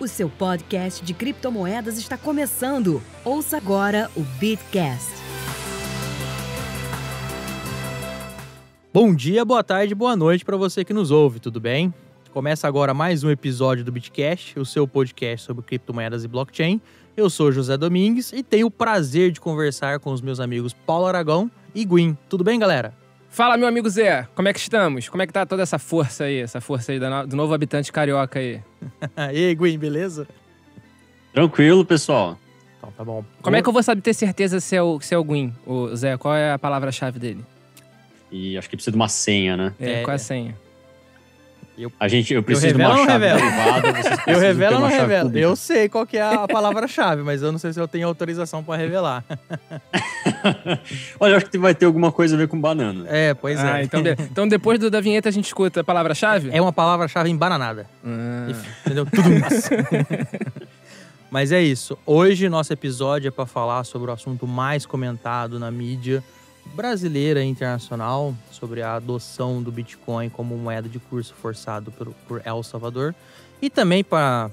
O seu podcast de criptomoedas está começando. Ouça agora o Bitcast. Bom dia, boa tarde, boa noite para você que nos ouve, tudo bem? Começa agora mais um episódio do Bitcast, o seu podcast sobre criptomoedas e blockchain. Eu sou José Domingues e tenho o prazer de conversar com os meus amigos Paulo Aragão e Guin. Tudo bem, galera? Fala, meu amigo Zé, como é que estamos? Como é que tá toda essa força aí, essa força aí do novo habitante carioca aí? e aí, Gwen, beleza? Tranquilo, pessoal. Então, tá bom. Como é que eu vou saber ter certeza se é o, se é o Gwyn, o Zé? Qual é a palavra-chave dele? E acho que precisa de uma senha, né? É, é qual é a senha? Eu, a gente, eu preciso eu de uma chave revela? privada. eu revelo ou não revelo? Pública. Eu sei qual que é a palavra-chave, mas eu não sei se eu tenho autorização para revelar. Olha, acho que vai ter alguma coisa a ver com banana. É, pois é. Ah, então, então depois do, da vinheta a gente escuta a palavra-chave? É uma palavra-chave embananada. Ah. Entendeu? Tudo isso. mas é isso. Hoje nosso episódio é para falar sobre o assunto mais comentado na mídia – brasileira e internacional sobre a adoção do Bitcoin como moeda de curso forçado por, por El Salvador. E também para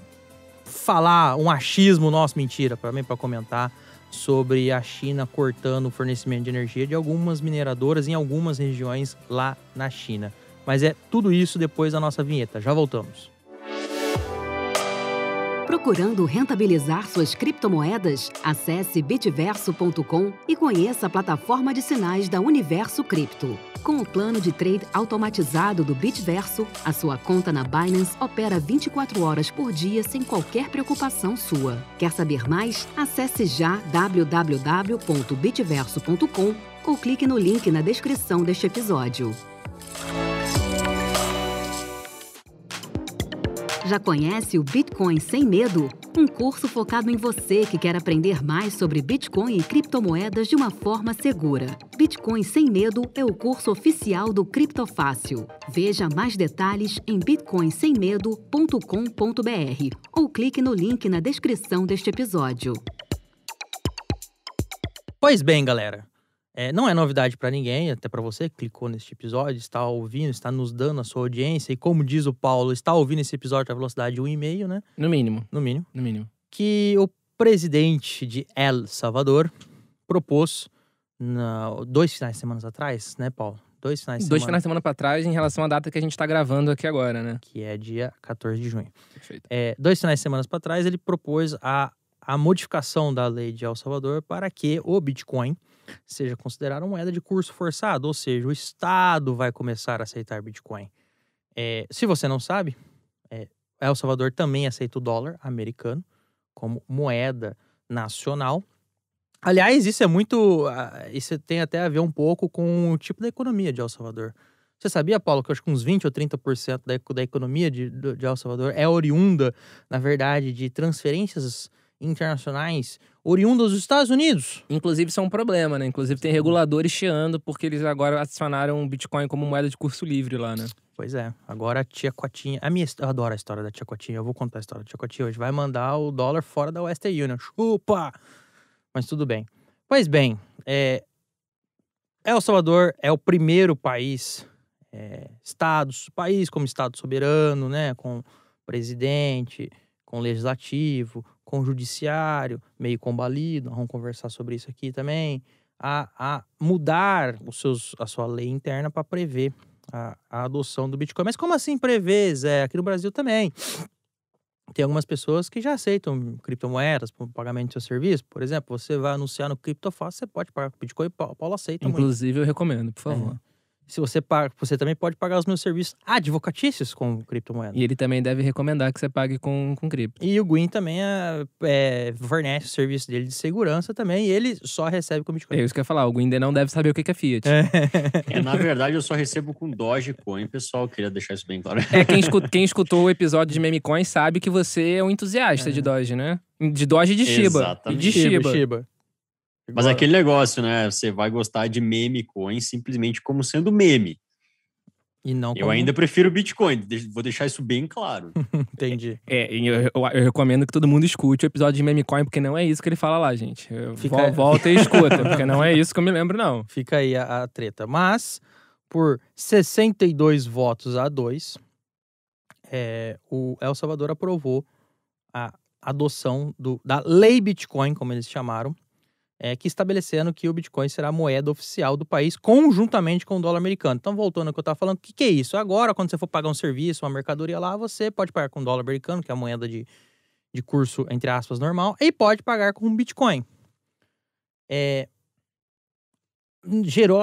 falar um achismo nosso, mentira, mim para comentar sobre a China cortando o fornecimento de energia de algumas mineradoras em algumas regiões lá na China. Mas é tudo isso depois da nossa vinheta. Já voltamos. Procurando rentabilizar suas criptomoedas? Acesse bitverso.com e conheça a plataforma de sinais da Universo Cripto. Com o plano de trade automatizado do Bitverso, a sua conta na Binance opera 24 horas por dia sem qualquer preocupação sua. Quer saber mais? Acesse já www.bitverso.com ou clique no link na descrição deste episódio. Já conhece o Bitcoin Sem Medo? Um curso focado em você que quer aprender mais sobre Bitcoin e criptomoedas de uma forma segura. Bitcoin Sem Medo é o curso oficial do Criptofácil. Veja mais detalhes em bitcoinsemmedo.com.br ou clique no link na descrição deste episódio. Pois bem, galera. É, não é novidade para ninguém, até para você que clicou neste episódio, está ouvindo, está nos dando a sua audiência. E como diz o Paulo, está ouvindo esse episódio a velocidade 1,5, né? No mínimo. No mínimo. No mínimo. Que o presidente de El Salvador propôs na, dois finais de semana atrás, né, Paulo? Dois finais de semana. Dois finais de semana para trás em relação à data que a gente está gravando aqui agora, né? Que é dia 14 de junho. Perfeito. É, dois finais de semana para trás, ele propôs a, a modificação da lei de El Salvador para que o Bitcoin seja considerada moeda de curso forçado, ou seja, o Estado vai começar a aceitar Bitcoin. É, se você não sabe, é, El Salvador também aceita o dólar americano como moeda nacional. Aliás, isso é muito. Ah, isso tem até a ver um pouco com o tipo da economia de El Salvador. Você sabia, Paulo, que eu acho que uns 20 ou 30% da, da economia de, de El Salvador é oriunda, na verdade, de transferências internacionais oriundas dos Estados Unidos. Inclusive, isso é um problema, né? Inclusive, tem reguladores cheando porque eles agora adicionaram o Bitcoin como moeda de curso livre lá, né? Pois é. Agora a tia Cotinha. A minha, eu adoro a história da tia Cotinha. Eu vou contar a história da tia Cotinha hoje. Vai mandar o dólar fora da Western Union. Chupa! Mas tudo bem. Pois bem, é... El Salvador é o primeiro país, é... estados, país como estado soberano, né? Com presidente, com legislativo, com o judiciário, meio combalido, vamos conversar sobre isso aqui também, a, a mudar os seus, a sua lei interna para prever a, a, adoção do Bitcoin. Mas como assim prever, Zé? Aqui no Brasil também. Tem algumas pessoas que já aceitam criptomoedas para pagamento de seu serviço. Por exemplo, você vai anunciar no CryptoFast, você pode pagar com Bitcoin. Paulo aceita Inclusive, muito. eu recomendo, por é. favor. É. Se você paga, você também pode pagar os meus serviços advocatícios com criptomoeda. E ele também deve recomendar que você pague com, com cripto. E o Gwyn também é, é, fornece o serviço dele de segurança também, e ele só recebe com Bitcoin. É isso que eu ia falar, o Gwyn não deve saber o que é Fiat. É. é. na verdade, eu só recebo com Dogecoin, pessoal. Queria deixar isso bem claro. É, quem escutou, quem escutou o episódio de Memecoin sabe que você é um entusiasta de é. Doge, né? De Doge e de Shiba. Exatamente. E de Shiba. Shiba. Shiba. Mas aquele negócio, né? Você vai gostar de meme coin simplesmente como sendo meme. E não Eu ainda prefiro Bitcoin, vou deixar isso bem claro. Entendi. É, é eu, eu, eu, recomendo que todo mundo escute o episódio de meme coin porque não é isso que ele fala lá, gente. Fica... Volta e escuta, porque não é isso que eu me lembro, não. Fica aí a, a treta. Mas, por 62 votos a 2, é, o El Salvador aprovou a adoção do, da lei Bitcoin, como eles chamaram, é, que estabelecendo que o Bitcoin será a moeda oficial do país conjuntamente com o dólar americano. Então, voltando ao que eu estava falando, o que, que, é isso? Agora, quando você for pagar um serviço, uma mercadoria lá, você pode pagar com o dólar americano, que é a moeda de, de curso, entre aspas, normal, e pode pagar com Bitcoin. É,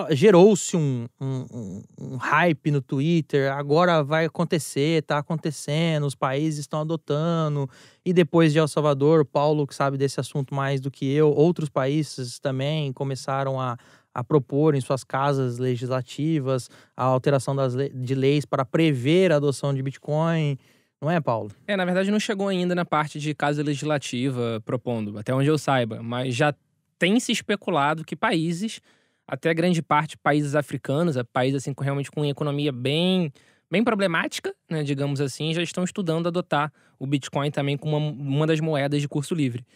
gerou-se gerou um, um, um, hype no Twitter, agora vai acontecer, tá acontecendo, os países estão adotando, e depois de El Salvador, Paulo, que sabe desse assunto mais do que eu, outros países também começaram a, a propor em suas casas legislativas a alteração das le de leis para prever a adoção de Bitcoin. Não é, Paulo? É, na verdade não chegou ainda na parte de casa legislativa propondo, até onde eu saiba, mas já tem se especulado que países até grande parte países africanos, é países assim realmente com economia bem bem problemática, né, digamos assim, já estão estudando adotar o Bitcoin também como uma, uma das moedas de curso livre.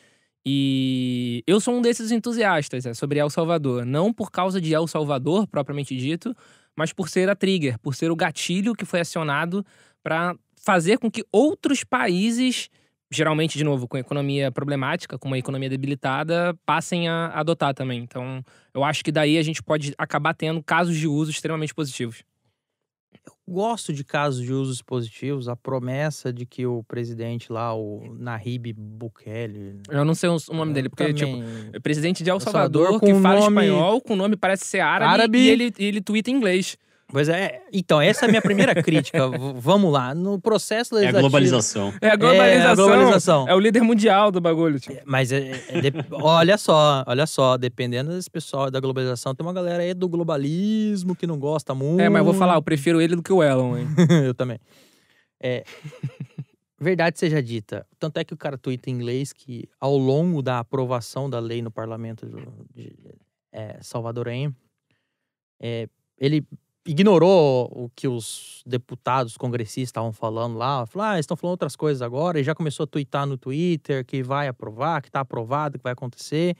E eu sou um desses entusiastas é, sobre El Salvador, não por causa de El Salvador propriamente dito, mas por ser a trigger, por ser o gatilho que foi acionado para fazer com que outros países geralmente, de novo, com economia problemática, com uma economia debilitada, passem a adotar também. Então, eu acho que daí a gente pode acabar tendo casos de uso extremamente positivos. Eu gosto de casos de usos positivos, a promessa de que o presidente lá, o Nahib Bukele. Eu não sei o nome né, dele, porque, tipo, também... tipo, é presidente de El Salvador, El Salvador que fala nome... espanhol, com nome parece ser árabe, árabe. E, ele, ele ele em inglês. Pois é, então, essa é a minha primeira crítica. Vamos lá, no processo é legislativo... É, é a globalização. É a globalização. É, a globalização. é o líder mundial do bagulho. Tipo. É, mas é, de... olha só, olha só, dependendo desse pessoal da globalização, tem uma galera aí do globalismo que não gosta muito. É, mas eu vou falar, eu prefiro ele do que o Elon, hein? eu também. É, verdade seja dita, tanto é que o cara tuita em inglês que ao longo da aprovação da lei no parlamento de, de é, é, ele ignorou o que os deputados congressistas estavam falando lá. Falou, ah, estão falando outras coisas agora. E já começou a twittar no Twitter que vai aprovar, que está aprovado, que vai acontecer.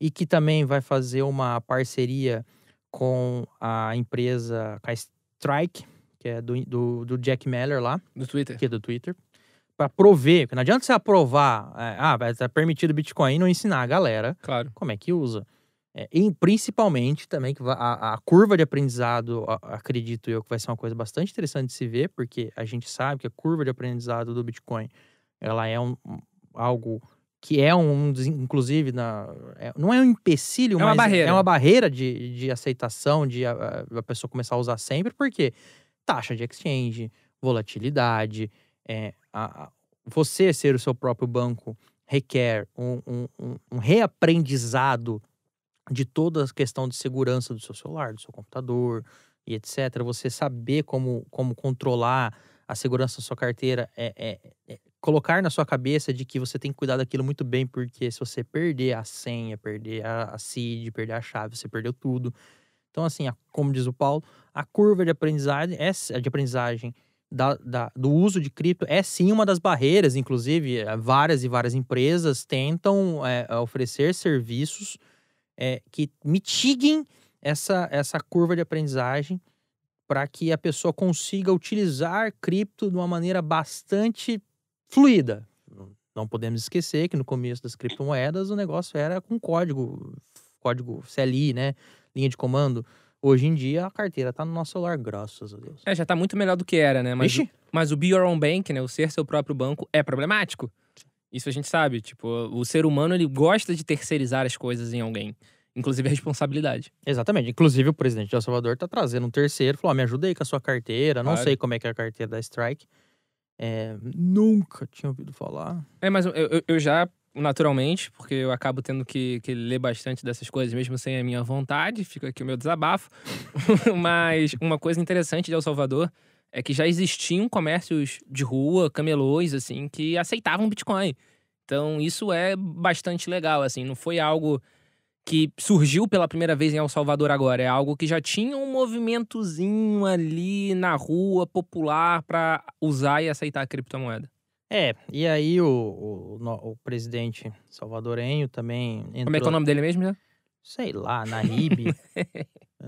E que também vai fazer uma parceria com a empresa, com a Strike, que é do, do, do Jack Meller lá. Do Twitter. Que é do Twitter. Para prover, porque não adianta você aprovar, é, ah, vai ser permitido Bitcoin não ensinar a galera claro. como é que usa. É, e principalmente também que a, a curva de aprendizado, acredito eu, que vai ser uma coisa bastante interessante de se ver, porque a gente sabe que a curva de aprendizado do Bitcoin, ela é um, algo que é um, inclusive, na, é, não é um empecilho, é mas barreira. é uma barreira de, de aceitação, de a, a, pessoa começar a usar sempre, porque taxa de exchange, volatilidade, é, a, você ser o seu próprio banco requer um, um, um reaprendizado de toda a questão de segurança do seu celular, do seu computador e etc. Você saber como, como controlar a segurança da sua carteira é, é, é, colocar na sua cabeça de que você tem que cuidar daquilo muito bem, porque se você perder a senha, perder a, a CID, perder a chave, você perdeu tudo. Então, assim, a, como diz o Paulo, a curva de aprendizagem, é, de aprendizagem da, da, do uso de cripto é sim uma das barreiras, inclusive é, várias e várias empresas tentam é, oferecer serviços é, que mitiguem essa, essa curva de aprendizagem para que a pessoa consiga utilizar cripto de uma maneira bastante fluida. Não podemos esquecer que no começo das criptomoedas o negócio era com código, código CLI, né? Linha de comando. Hoje em dia a carteira está no nosso celular, graças a Deus. É, já está muito melhor do que era, né? Mas, mas o Be Your Own Bank, né? O ser seu próprio banco, é problemático. Isso a gente sabe, tipo, o ser humano ele gosta de terceirizar as coisas em alguém, inclusive a responsabilidade. Exatamente. Inclusive o presidente de El Salvador tá trazendo um terceiro, falou: ah, "Me ajuda aí com a sua carteira, não claro. sei como é que é a carteira da Strike". É, nunca tinha ouvido falar. É, mas eu, eu, eu já naturalmente, porque eu acabo tendo que, que, ler bastante dessas coisas, mesmo sem a minha vontade, fica aqui o meu desabafo. Mas uma coisa interessante de El Salvador é que já existiam comércios de rua, camelôs, assim, que aceitavam Bitcoin. Então, isso é bastante legal, assim, não foi algo que surgiu pela primeira vez em El Salvador agora, é algo que já tinha um movimentozinho ali na rua popular para usar e aceitar a criptomoeda. É, e aí o, o, o presidente salvadorenho também entrou... Como é que é o nome dele mesmo, né? Sei lá, Naribe.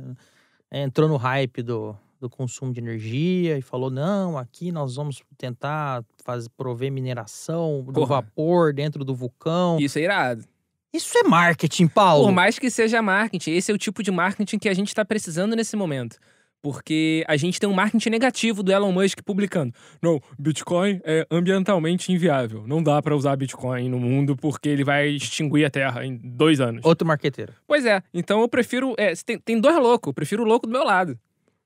É, entrou no hype do, do consumo de energia e falou: não, aqui nós vamos tentar fazer, prover mineração do Porra. vapor dentro do vulcão. Isso é irado. Isso é marketing, Paulo. Por mais que seja marketing, esse é o tipo de marketing que a gente está precisando nesse momento. Porque a gente tem um marketing negativo do Elon Musk publicando. Não, Bitcoin é ambientalmente inviável. Não dá para usar Bitcoin no mundo porque ele vai extinguir a Terra em dois anos. Outro marqueteiro. Pois é. Então eu prefiro. É, tem, tem dois loucos. Eu prefiro o louco do meu lado.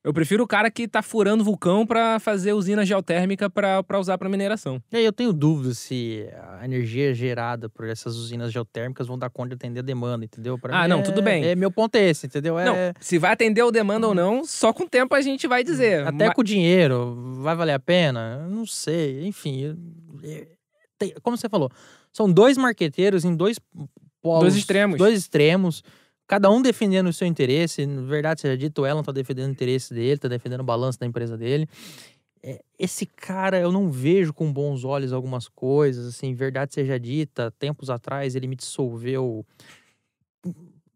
Eu prefiro o cara que tá furando vulcão para fazer usina geotérmica para usar para mineração. E aí eu tenho dúvida se a energia gerada por essas usinas geotérmicas vão dar conta de atender a demanda, entendeu? Pra ah, não, é, tudo bem. É, meu ponto é esse, entendeu? É... Não, se vai atender a demanda ou não, só com o tempo a gente vai dizer. Hum, até mas... com o dinheiro, vai valer a pena? Não sei, enfim. É, como você falou, são dois marqueteiros em dois polos. Dois extremos. Dois extremos cada um defendendo o seu interesse. Na verdade, seja dito, o Elon tá defendendo o interesse dele, tá defendendo o balanço da empresa dele. É, esse cara, eu não vejo com bons olhos algumas coisas, assim, verdade seja dita, tempos atrás ele me dissolveu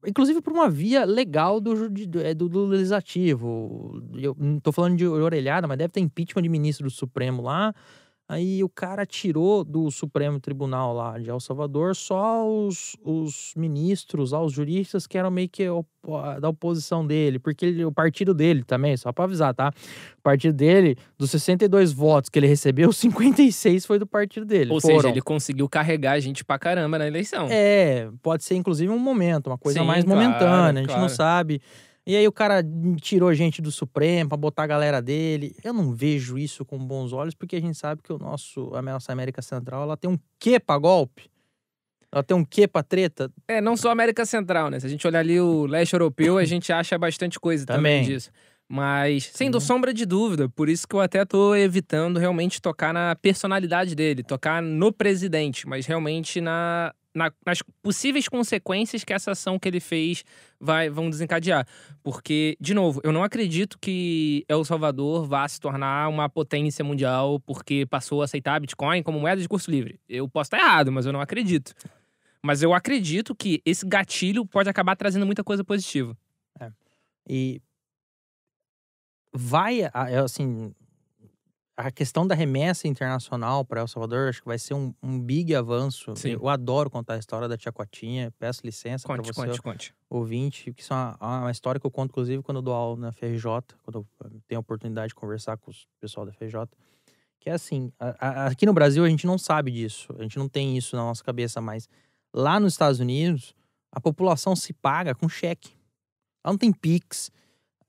inclusive por uma via legal do, é, do, do legislativo. Eu não tô falando de orelhada, mas deve ter impeachment de ministro do Supremo lá. Aí o cara tirou do Supremo Tribunal lá de El Salvador só os, os ministros, lá, os juristas que eram meio que ah, da oposição dele, porque ele, o partido dele também, só para avisar, tá? O partido dele, dos 62 votos que ele recebeu, 56 foi do partido dele. Ou foram. seja, ele conseguiu carregar a gente pra caramba na eleição. É, pode ser inclusive um momento, uma coisa Sim, mais claro, momentânea, a gente claro. não sabe e aí o cara tirou a gente do Supremo para botar a galera dele. Eu não vejo isso com bons olhos, porque a gente sabe que o nosso, a nossa América Central ela tem um quê para golpe. Ela tem um quê pra treta? É, não só a América Central, né? Se a gente olhar ali o leste europeu, a gente acha bastante coisa também, também disso. Mas, sem uhum. sombra de dúvida, por isso que eu até tô evitando realmente tocar na personalidade dele, tocar no presidente, mas realmente na na, nas possíveis consequências que essa ação que ele fez vai, vão desencadear. Porque, de novo, eu não acredito que El Salvador vá se tornar uma potência mundial porque passou a aceitar Bitcoin como moeda de curso livre. Eu posso estar errado, mas eu não acredito. Mas eu acredito que esse gatilho pode acabar trazendo muita coisa positiva. É. E vai, é, assim, a questão da remessa internacional para El Salvador acho que vai ser um, um big avanço. Sim. Eu adoro contar a história da Tia Cotinha. Peço licença para você, conte, conte. ouvinte, que isso é uma, é uma, história que eu conto, inclusive, quando eu dou aula na FRJ, quando eu eh, tenho a oportunidade de conversar com o pessoal da FRJ. Que é assim, a, a, aqui no Brasil a gente não sabe disso, a gente não tem isso na nossa cabeça, mas lá nos Estados Unidos a população se paga com cheque. Lá não tem PIX.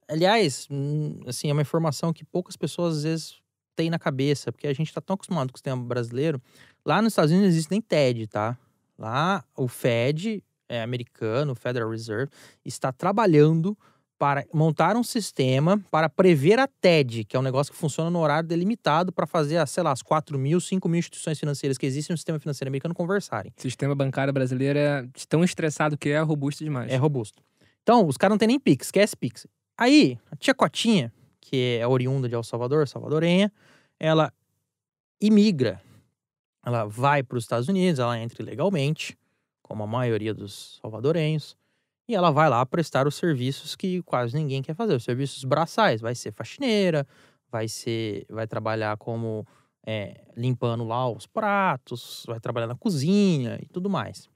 Aliás, hum, assim, é uma informação que poucas pessoas às vezes tem na cabeça, porque a gente está tão acostumado com o sistema brasileiro. Lá nos Estados Unidos não existe nem TED, tá? Lá o Fed é, americano, o Federal Reserve, está trabalhando para montar um sistema para prever a TED, que é um negócio que funciona no horário delimitado para fazer, ah, sei lá, as 4 mil, 5 mil instituições financeiras que existem no sistema financeiro americano conversarem. O sistema bancário brasileiro é tão estressado que é, é robusto demais. É robusto. Então, os caras não têm nem Pix, esquece Pix. Aí, a tia Cotinha, que é oriunda de El Salvador, salvadorenha, ela imigra, ela vai para os Estados Unidos, ela entra ilegalmente, como a maioria dos salvadorenhos, e ela vai lá prestar os serviços que quase ninguém quer fazer, os serviços braçais, vai ser faxineira, vai ser, vai trabalhar como é, limpando lá os pratos, vai trabalhar na cozinha e tudo mais.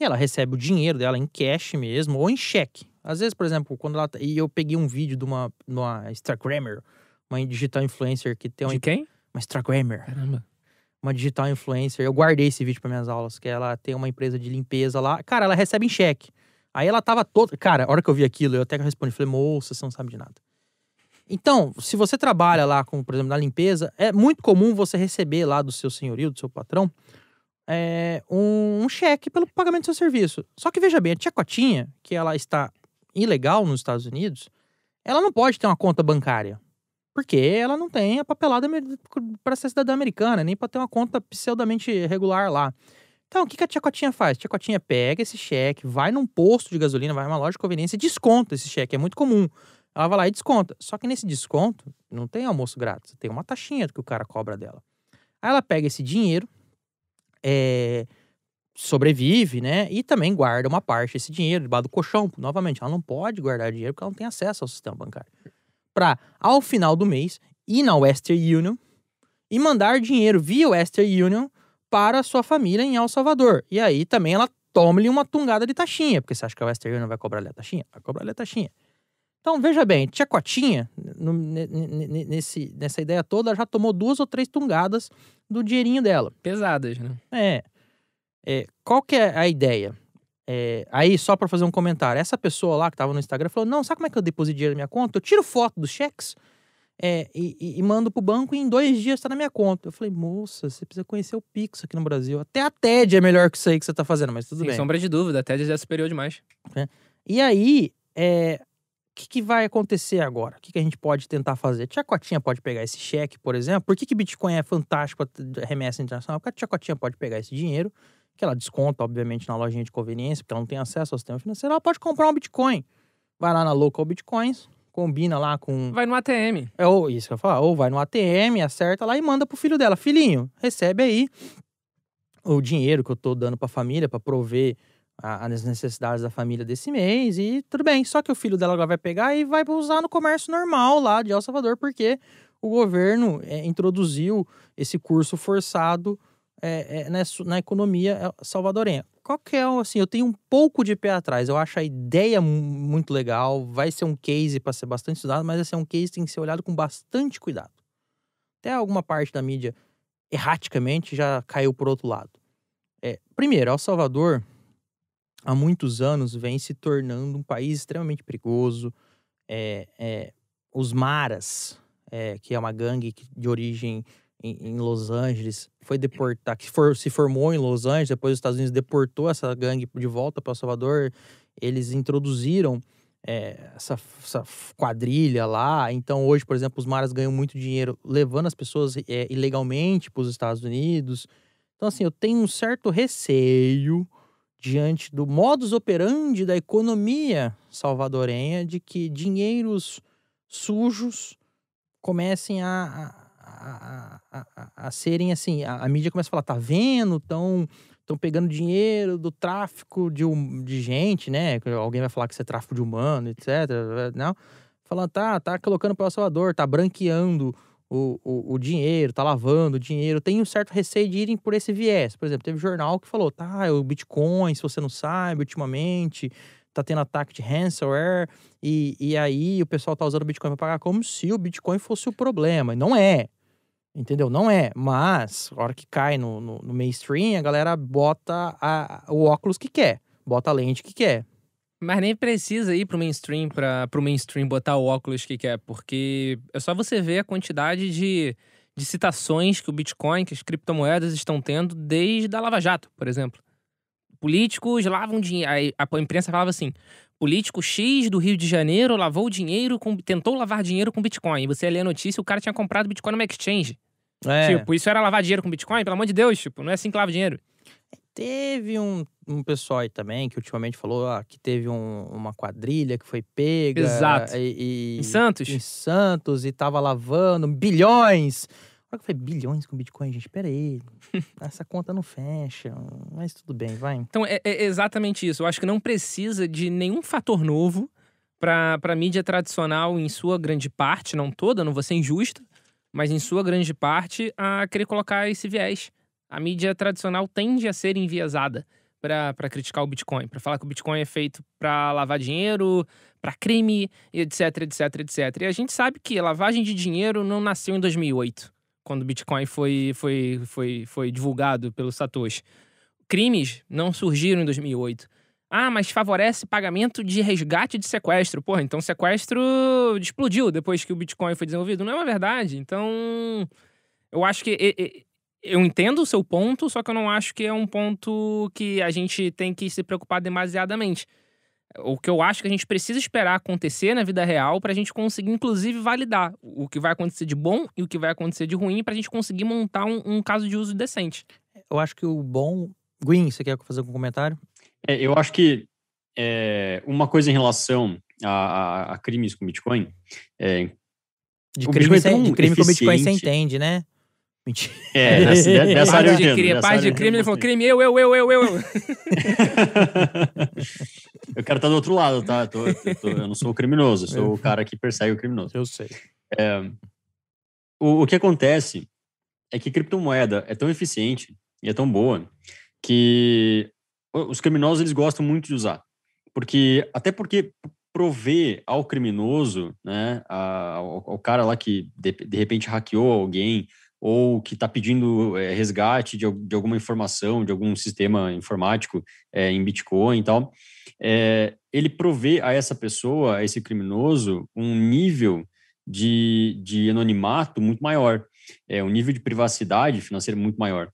E ela recebe o dinheiro dela em cash mesmo ou em cheque. Às vezes, por exemplo, quando ela. Tá, e eu peguei um vídeo de uma, uma Instagrammer, uma digital influencer que tem uma. De quem? Uma Instagrammer. Caramba. Uma digital influencer. Eu guardei esse vídeo para minhas aulas, que ela tem uma empresa de limpeza lá. Cara, ela recebe em cheque. Aí ela tava toda. Cara, a hora que eu vi aquilo, eu até respondi, falei, moça, você não sabe de nada. Então, se você trabalha lá, com, por exemplo, na limpeza, é muito comum você receber lá do seu senhorio, do seu patrão, é, um, um, cheque pelo pagamento do seu serviço. Só que veja bem, a tia Cotinha, que ela está ilegal nos Estados Unidos, ela não pode ter uma conta bancária. Porque ela não tem a papelada para ser cidadã americana, nem para ter uma conta pseudamente regular lá. Então, o que, que a Tia Cotinha faz? A Tia Cotinha pega esse cheque, vai num posto de gasolina, vai numa loja de conveniência e desconta esse cheque. É muito comum. Ela vai lá e desconta. Só que nesse desconto, não tem almoço grátis, tem uma taxinha que o cara cobra dela. Aí ela pega esse dinheiro, é, sobrevive, né? E também guarda uma parte desse dinheiro debaixo do colchão. Novamente, ela não pode guardar dinheiro porque ela não tem acesso ao sistema bancário. Para, ao final do mês, ir na Western Union e mandar dinheiro via Western Union para sua família em El Salvador. E aí também ela toma-lhe uma tungada de taxinha, porque você acha que a Western Union vai cobrar-lhe a taxinha? Vai cobrar-lhe a taxinha. Então, veja bem, Tia Cotinha, nesse, nessa ideia toda, já tomou duas ou três tungadas do dinheirinho dela. Pesadas, né? É. É, qual que é a ideia? É, aí, só para fazer um comentário, essa pessoa lá que estava no Instagram falou: Não, sabe como é que eu deposito dinheiro na minha conta? Eu tiro foto dos cheques é, e, e, e mando pro banco e em dois dias está na minha conta. Eu falei: Moça, você precisa conhecer o Pix aqui no Brasil. Até a TED é melhor que isso aí que você está fazendo, mas tudo bem. Sem sombra de dúvida, a TED é superior demais. É. E aí, o é, que, que, vai acontecer agora? O que, que, a gente pode tentar fazer? Chacotinha pode pegar esse cheque, por exemplo. Por que, que Bitcoin é fantástico para remessa internacional? Porque a Chacotinha pode pegar esse dinheiro que ela desconta, obviamente, na lojinha de conveniência, porque ela não tem acesso ao sistema financeiro, ela pode comprar um Bitcoin. Vai lá na Local Bitcoins, combina lá com. Vai no ATM. É, ou isso que eu falar, ou vai no ATM, acerta lá e manda pro filho dela. Filhinho, recebe aí o dinheiro que eu tô dando pra família para prover a, as necessidades da família desse mês e tudo bem. Só que o filho dela agora vai pegar e vai usar no comércio normal lá de El Salvador, porque o governo é, introduziu esse curso forçado é, é, na, né, na, economia é salvadorenha. Qual que é, assim, eu tenho um pouco de pé atrás. Eu acho a ideia muito legal, vai ser um case para ser bastante estudado, mas esse assim, é um case que tem que ser olhado com bastante cuidado. Até alguma parte da mídia, erraticamente, já caiu por outro lado. É, primeiro, El Salvador, há muitos anos, vem se tornando um país extremamente perigoso. É, é, os Maras, que é uma gangue de origem em, Los Angeles, foi deportar, que for, se formou em Los Angeles, depois os Estados Unidos deportou essa gangue de volta para Salvador, eles introduziram é, essa, essa, quadrilha lá. Então, hoje, por exemplo, os maras ganham muito dinheiro levando as pessoas é, ilegalmente para os Estados Unidos. Então, assim, eu tenho um certo receio diante do modus operandi da economia salvadorenha de que dinheiros sujos comecem a a, a, a, serem assim. A, mídia começa a falar, tá vendo? Estão pegando dinheiro do tráfico de, de gente, né? Alguém vai falar que isso é tráfico de humano, etc. Não. Né? Falando, tá, tá colocando para o Salvador, tá branqueando o, o, o, dinheiro, tá lavando o dinheiro. Tem um certo receio de irem por esse viés. Por exemplo, teve um jornal que falou, tá, o Bitcoin, se você não sabe, ultimamente tá tendo ataque de ransomware e, e aí o pessoal tá usando o Bitcoin para pagar como se o Bitcoin fosse o problema. E não é. Entendeu? Não é. Mas, a hora que cai no, no, no mainstream, a galera bota a, o óculos que quer, bota a lente que quer. Mas nem precisa ir pro mainstream para pro mainstream botar o óculos que quer, porque é só você ver a quantidade de, de citações que o Bitcoin, que as criptomoedas estão tendo desde a Lava Jato, por exemplo. Políticos lavam dinheiro. A, a imprensa falava assim: político X do Rio de Janeiro lavou dinheiro, com, tentou lavar dinheiro com Bitcoin. E você lê a notícia o cara tinha comprado Bitcoin numa exchange. É. Tipo, isso era lavar dinheiro com Bitcoin? Pelo amor de Deus, tipo, não é assim que lava dinheiro. Teve um, um pessoal aí também que ultimamente falou ah, que teve um, uma quadrilha que foi pega. Exato. E, e, em Santos? Em Santos e tava lavando bilhões só que foi bilhões com Bitcoin, gente. Pera aí. Essa conta não fecha. Mas tudo bem, vai. Então, é, é exatamente isso. Eu acho que não precisa de nenhum fator novo para a mídia tradicional, em sua grande parte, não toda, não vou ser injusta, mas em sua grande parte, a querer colocar esse viés. A mídia tradicional tende a ser enviesada para criticar o Bitcoin, para falar que o Bitcoin é feito para lavar dinheiro, para crime, etc, etc, etc. E a gente sabe que a lavagem de dinheiro não nasceu em 2008 quando o Bitcoin foi, foi, foi, foi divulgado pelo Satoshi. Crimes não surgiram em 2008. Ah, mas favorece pagamento de resgate de sequestro. Porra, então sequestro explodiu depois que o Bitcoin foi desenvolvido. Não é uma verdade. Então, eu acho que. Eu entendo o seu ponto, só que eu não acho que é um ponto que a gente tem que se preocupar demasiadamente o que eu acho que a gente precisa esperar acontecer na vida real para a gente conseguir, inclusive, validar o que vai acontecer de bom e o que vai acontecer de ruim para a gente conseguir montar um, um, caso de uso decente. Eu acho que o bom. Gwyn, você quer fazer algum comentário? É, eu acho que é, uma coisa em relação a, a, a crimes com Bitcoin. É, de, crime, Bitcoin é de crime com Bitcoin você entende, né? Mentira. É, nessa, nessa área de crime, Paz de crime, ele falou crime, eu, eu, eu, eu, eu. Eu, eu quero estar do outro lado, tá? Eu, tô, eu, tô, eu não sou o criminoso, eu sou o cara que persegue o criminoso. Eu sei. É, o, o que acontece é que criptomoeda é tão eficiente e é tão boa que os criminosos eles gostam muito de usar. Porque, até porque prover ao criminoso, né, ao, ao cara lá que de, de repente hackeou alguém ou que está pedindo é, resgate de, de, alguma informação, de algum sistema informático é, em Bitcoin e tal, é, ele provê a essa pessoa, a esse criminoso, um nível de, de anonimato muito maior, é, um nível de privacidade financeira muito maior.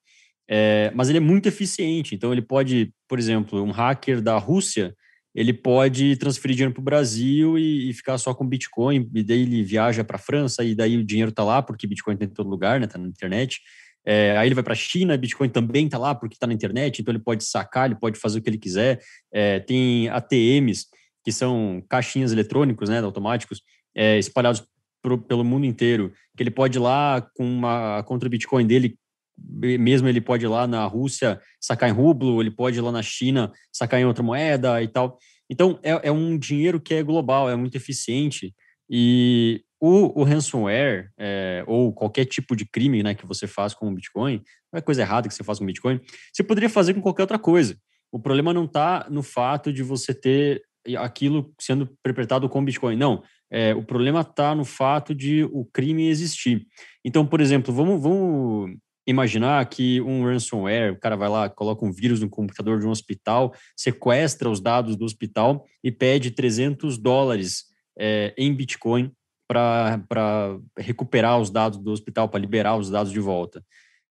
mas ele é muito eficiente, então ele pode, por exemplo, um hacker da Rússia ele pode transferir dinheiro para o Brasil e, e, ficar só com Bitcoin, e daí ele viaja para a França, e daí o dinheiro está lá, porque Bitcoin está em todo lugar, está né, tá na internet. É, aí ele vai para a China, Bitcoin também está lá, porque está na internet, então ele pode sacar, ele pode fazer o que ele quiser. É, tem ATMs, que são caixinhas eletrônicos, né, automáticos, é, espalhados pro, pelo mundo inteiro, que ele pode ir lá com uma a contra Bitcoin dele mesmo ele pode ir lá na Rússia sacar em rublo, ele pode ir lá na China sacar em outra moeda e tal. Então, é, é um dinheiro que é global, é muito eficiente. E o, o ransomware, é, ou qualquer tipo de crime né, que você faz com o Bitcoin, não é coisa errada que você faz com o Bitcoin, você poderia fazer com qualquer outra coisa. O problema não está no fato de você ter aquilo sendo perpetrado com Bitcoin. Não, é, o problema está no fato de o crime existir. Então, por exemplo, vamos, vamos imaginar que um ransomware, o cara vai lá, coloca um vírus no computador de um hospital, sequestra os dados do hospital e pede 300 dólares é, em Bitcoin para recuperar os dados do hospital, para liberar os dados de volta.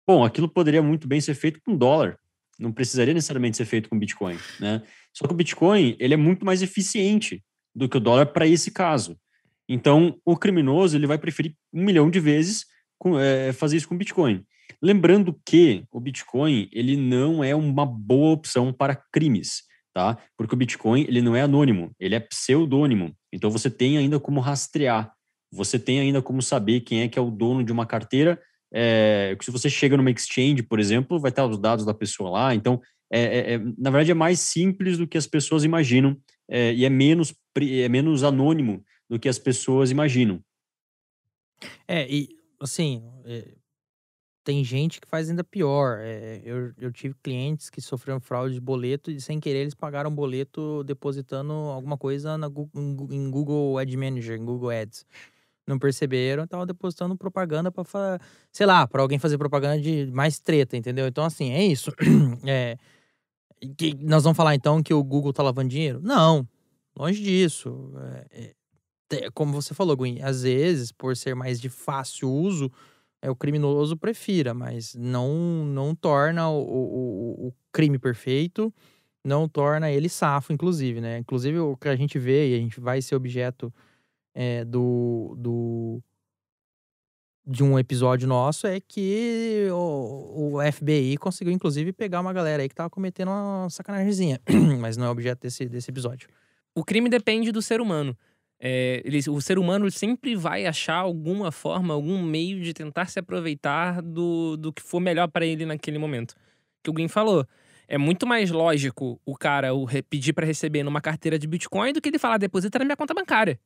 Bom, aquilo poderia muito bem ser feito com dólar, não precisaria necessariamente ser feito com Bitcoin, né? Só que o Bitcoin, ele é muito mais eficiente do que o dólar para esse caso. Então, o criminoso, ele vai preferir um milhão de vezes com, é, fazer isso com Bitcoin. Lembrando que o Bitcoin ele não é uma boa opção para crimes, tá? Porque o Bitcoin ele não é anônimo, ele é pseudônimo. Então você tem ainda como rastrear, você tem ainda como saber quem é que é o dono de uma carteira. É, se você chega numa exchange, por exemplo, vai estar os dados da pessoa lá. Então, é, é, é na verdade, é mais simples do que as pessoas imaginam é, e é menos, é menos anônimo do que as pessoas imaginam. É, e assim, é, tem gente que faz ainda pior. É, eu, eu tive clientes que sofreram fraude de boleto e, sem querer, eles pagaram boleto depositando alguma coisa na, em Google Ad Manager, em Google Ads. Não perceberam, estavam depositando propaganda para, sei lá, para alguém fazer propaganda de mais treta, entendeu? Então, assim, é isso. é, que, nós vamos falar então que o Google tá lavando dinheiro? Não, longe disso. É, é como você falou, Gui, às vezes, por ser mais de fácil uso, é, o criminoso prefira, mas não, não torna o, o, o crime perfeito, não torna ele safo, inclusive, né? Inclusive, o que a gente vê, e a gente vai ser objeto é, do, do de um episódio nosso é que o, o, FBI conseguiu, inclusive, pegar uma galera aí que tava cometendo uma sacanagemzinha. Mas não é objeto desse, desse episódio. O crime depende do ser humano. É, ele, o ser humano sempre vai achar alguma forma, algum meio de tentar se aproveitar do, do que for melhor para ele naquele momento. Que o Green falou. É muito mais lógico o cara o pedir para receber numa carteira de Bitcoin do que ele falar deposita na minha conta bancária,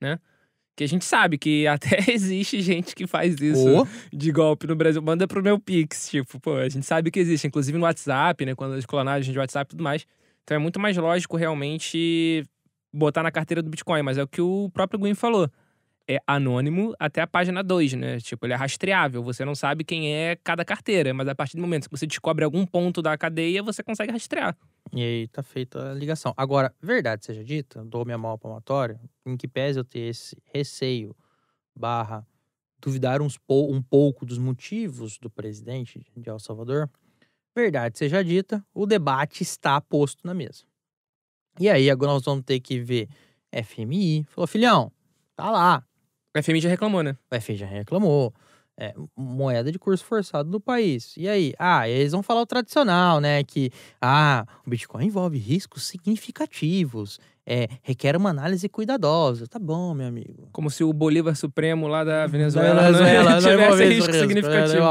né? Que a gente sabe que até existe gente que faz isso oh. de golpe no Brasil. Manda pro meu Pix, tipo, pô, a gente sabe que existe, inclusive no WhatsApp, né? Quando as clonagens de WhatsApp e tudo mais. Então é muito mais lógico realmente botar na carteira do Bitcoin, mas é o que o próprio Gwyn falou. É anônimo até a página 2, né? Tipo, ele é rastreável, você não sabe quem é cada carteira, mas a partir do momento que você descobre algum ponto da cadeia, você consegue rastrear. E aí tá feita a ligação. Agora, verdade seja dita, dou minha mão ao palmatório, em que pese eu ter esse receio barra duvidar uns pou, um pouco dos motivos do presidente de El Salvador, verdade seja dita, o debate está posto na mesa. E aí agora nós vamos ter que ver FMI. Falou, filhão, tá lá. O FMI já reclamou, né? O FMI já reclamou. É, moeda de curso forçado do país. E aí? Ah, eles vão falar o tradicional, né? Que, ah, o Bitcoin envolve riscos significativos é, requer uma análise cuidadosa. Tá bom, meu amigo. Como se o Bolívar Supremo lá da Venezuela, da né, Venezuela não, é né, não tivesse risco, risco significativo.